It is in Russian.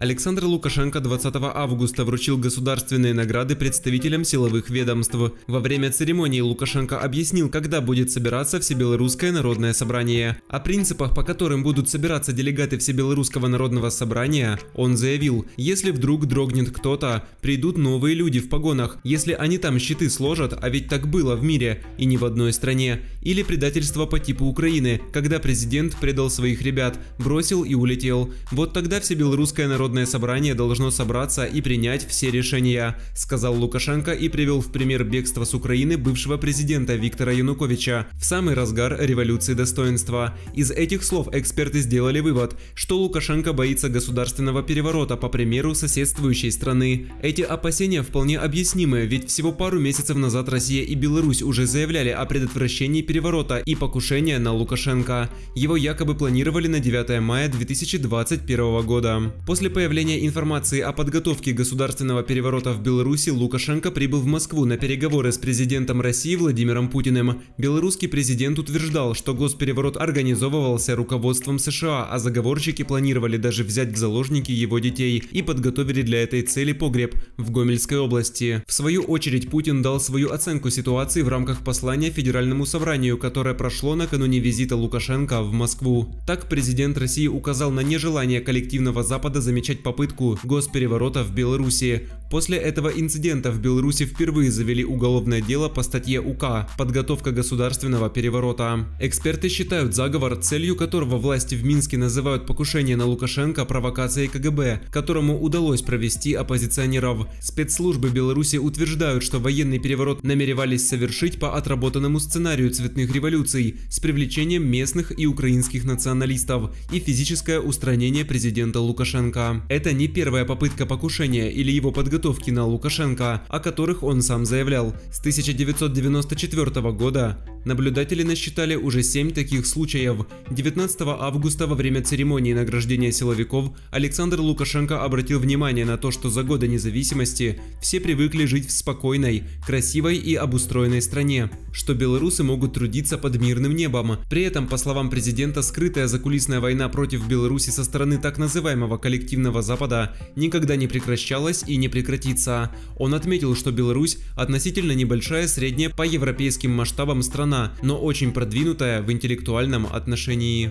Александр Лукашенко 20 августа вручил государственные награды представителям силовых ведомств. Во время церемонии Лукашенко объяснил, когда будет собираться Всебелорусское народное собрание. О принципах, по которым будут собираться делегаты Всебелорусского народного собрания, он заявил, если вдруг дрогнет кто-то, придут новые люди в погонах, если они там щиты сложат, а ведь так было в мире и не в одной стране, или предательство по типу Украины, когда президент предал своих ребят, бросил и улетел. Вот тогда Всебелорусское народное Народное собрание должно собраться и принять все решения, сказал Лукашенко и привел в пример бегство с Украины бывшего президента Виктора Януковича в самый разгар революции достоинства. Из этих слов эксперты сделали вывод, что Лукашенко боится государственного переворота по примеру соседствующей страны. Эти опасения вполне объяснимы, ведь всего пару месяцев назад Россия и Беларусь уже заявляли о предотвращении переворота и покушения на Лукашенко. Его якобы планировали на 9 мая 2021 года. После появления информации о подготовке государственного переворота в Беларуси Лукашенко прибыл в Москву на переговоры с президентом России Владимиром Путиным. Белорусский президент утверждал, что госпереворот организовывался руководством США, а заговорщики планировали даже взять в заложники его детей и подготовили для этой цели погреб в Гомельской области. В свою очередь Путин дал свою оценку ситуации в рамках послания Федеральному собранию, которое прошло накануне визита Лукашенко в Москву. Так президент России указал на нежелание коллективного Запада замечать начать попытку госпереворота в Беларуси. После этого инцидента в Беларуси впервые завели уголовное дело по статье УК «Подготовка государственного переворота». Эксперты считают заговор, целью которого власти в Минске называют покушение на Лукашенко провокацией КГБ, которому удалось провести оппозиционеров. Спецслужбы Беларуси утверждают, что военный переворот намеревались совершить по отработанному сценарию цветных революций с привлечением местных и украинских националистов и физическое устранение президента Лукашенко. Это не первая попытка покушения или его подготовки подготовки на Лукашенко, о которых он сам заявлял. С 1994 года наблюдатели насчитали уже 7 таких случаев. 19 августа во время церемонии награждения силовиков Александр Лукашенко обратил внимание на то, что за годы независимости все привыкли жить в спокойной, красивой и обустроенной стране, что белорусы могут трудиться под мирным небом. При этом, по словам президента, скрытая закулисная война против Беларуси со стороны так называемого коллективного Запада никогда не прекращалась и не прекращалась прекратится. Он отметил, что Беларусь относительно небольшая средняя по европейским масштабам страна, но очень продвинутая в интеллектуальном отношении.